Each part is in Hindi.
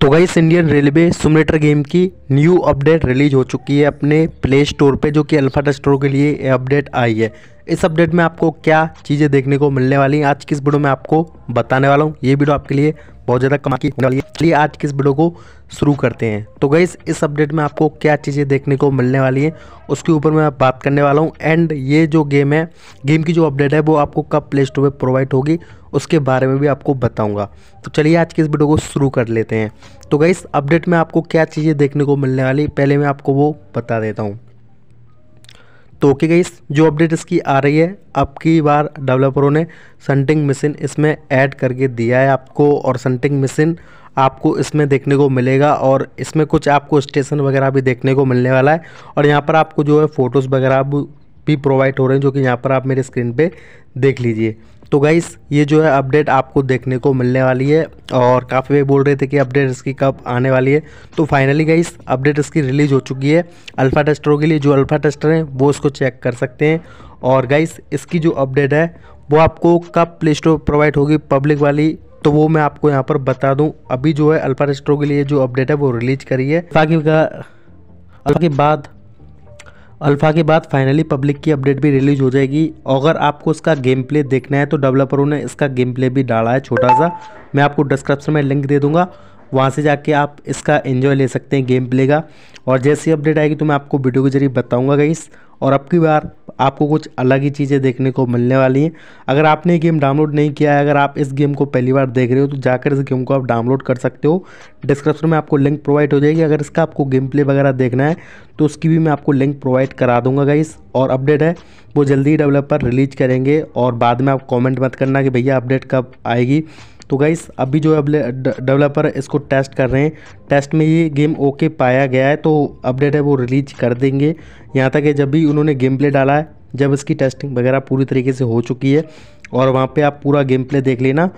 तो guys Indian railway simulator game की न्यू अपडेट रिलीज हो चुकी है अपने प्ले स्टोर पे जो कि अल्फा टेस्टोर के लिए अपडेट आई है इस अपडेट में आपको क्या चीज़ें देखने को मिलने वाली हैं आज किस वीडियो में आपको बताने वाला हूँ ये वीडियो आपके लिए बहुत ज़्यादा कमा की वाली है चलिए आज किस वीडियो को शुरू करते हैं तो गईस इस अपडेट में आपको क्या चीज़ें देखने को मिलने वाली हैं उसके ऊपर मैं बात करने वाला हूँ एंड ये जो गेम है गेम की जो अपडेट है वो आपको कब प्ले स्टोर पर प्रोवाइड होगी उसके बारे में भी आपको बताऊँगा तो चलिए आज की इस वीडियो को शुरू कर लेते हैं तो गई अपडेट में आपको क्या चीज़ें देखने को मिलने वाली पहले मैं आपको वो बता देता हूँ तो ओके गई जो अपडेट इसकी आ रही है अब की बार डेवलपरों ने सन्टिंग मशीन इसमें ऐड करके दिया है आपको और सन्टिंग मशीन आपको इसमें देखने को मिलेगा और इसमें कुछ आपको स्टेशन वगैरह भी देखने को मिलने वाला है और यहाँ पर आपको जो है फ़ोटोज़ वगैरह भी प्रोवाइड हो रहे हैं जो कि यहाँ पर आप मेरे स्क्रीन पे देख लीजिए तो गाइस ये जो है अपडेट आपको देखने को मिलने वाली है और काफ़ी वे बोल रहे थे कि अपडेट इसकी कब आने वाली है तो फाइनली गाइस अपडेट इसकी रिलीज़ हो चुकी है अल्फ़ा टेस्टरों के लिए जो अल्फ़ा टेस्टर हैं वो इसको चेक कर सकते हैं और गाइस इसकी जो अपडेट है वो आपको कब प्ले स्टोर प्रोवाइड होगी पब्लिक वाली तो वो मैं आपको यहाँ पर बता दूँ अभी जो है अल्फ़ा टेस्टरों के लिए जो अपडेट है वो रिलीज करी है ताकि अल्फा के बाद अल्फ़ा के बाद फाइनली पब्लिक की अपडेट भी रिलीज हो जाएगी अगर आपको इसका गेम प्ले देखना है तो डेवलपरों ने इसका गेम प्ले भी डाला है छोटा सा मैं आपको डिस्क्रिप्शन में लिंक दे दूंगा वहाँ से जाके आप इसका एन्जॉय ले सकते हैं गेम प्ले का और जैसी अपडेट आएगी तो मैं आपको वीडियो के जरिए बताऊँगा गाइस और अब की बार आपको कुछ अलग ही चीज़ें देखने को मिलने वाली हैं अगर आपने गेम डाउनलोड नहीं किया है अगर आप इस गेम को पहली बार देख रहे हो तो जाकर इस गेम को आप डाउनलोड कर सकते हो डिस्क्रिप्शन में आपको लिंक प्रोवाइड हो जाएगी अगर इसका आपको गेम प्ले वगैरह देखना है तो उसकी भी मैं आपको लिंक प्रोवाइड करा दूँगा गाइस और अपडेट है वो जल्दी ही डेवलपर रिलीज करेंगे और बाद में आप कॉमेंट मत करना कि भैया अपडेट कब आएगी तो गाइस अभी जो डेवलपर इसको टेस्ट कर रहे हैं टेस्ट में ये गेम ओके पाया गया है तो अपडेट है वो रिलीज कर देंगे यहाँ तक है जब भी उन्होंने गेम प्ले डाला है जब इसकी टेस्टिंग वगैरह पूरी तरीके से हो चुकी है और वहाँ पे आप पूरा गेम प्ले देख लेना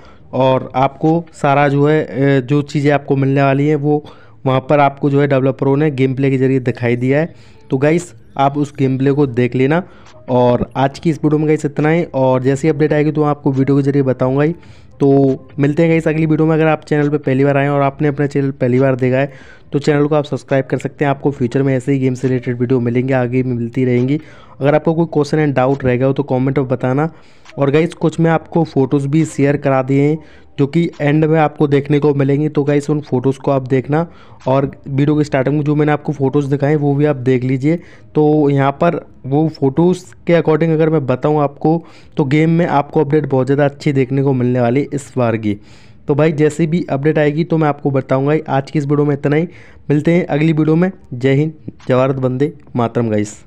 और आपको सारा जो है जो चीज़ें आपको मिलने वाली हैं वो वहाँ पर आपको जो है डेवलपरों ने गेम प्ले के जरिए दिखाई दिया है तो गाइस आप उस गेम प्ले को देख लेना और आज की इस वीडियो में गाइस इतना ही और जैसी अपडेट आएगी तो मैं आपको वीडियो के जरिए बताऊँगा ही तो मिलते हैं गाइस अगली वीडियो में अगर आप चैनल पर पहली बार आए और आपने अपना चैनल पहली बार देखा है तो चैनल को आप सब्सक्राइब कर सकते हैं आपको फ्यूचर में ऐसे ही गेम से रिलेटेड वीडियो मिलेंगे आगे मिलती रहेंगी अगर आपको कोई क्वेश्चन एंड डाउट रहेगा तो कॉमेंट में बताना और गाइस कुछ मैं आपको फ़ोटोज़ भी शेयर करा दिए हैं जो कि एंड में आपको देखने को मिलेंगी तो गाइस उन फ़ोटोज़ को आप देखना और वीडियो के स्टार्टिंग में जो मैंने आपको फ़ोटोज़ दिखाए वो भी आप देख लीजिए तो यहाँ पर वो फ़ोटोज़ के अकॉर्डिंग अगर मैं बताऊँ आपको तो गेम में आपको अपडेट बहुत ज़्यादा अच्छी देखने को मिलने वाली इस बार की तो भाई जैसे भी अपडेट आएगी तो मैं आपको बताऊंगा आज की इस वीडियो में इतना ही मिलते हैं अगली वीडियो में जय हिंद जवाहरत बंदे मातरम गाइस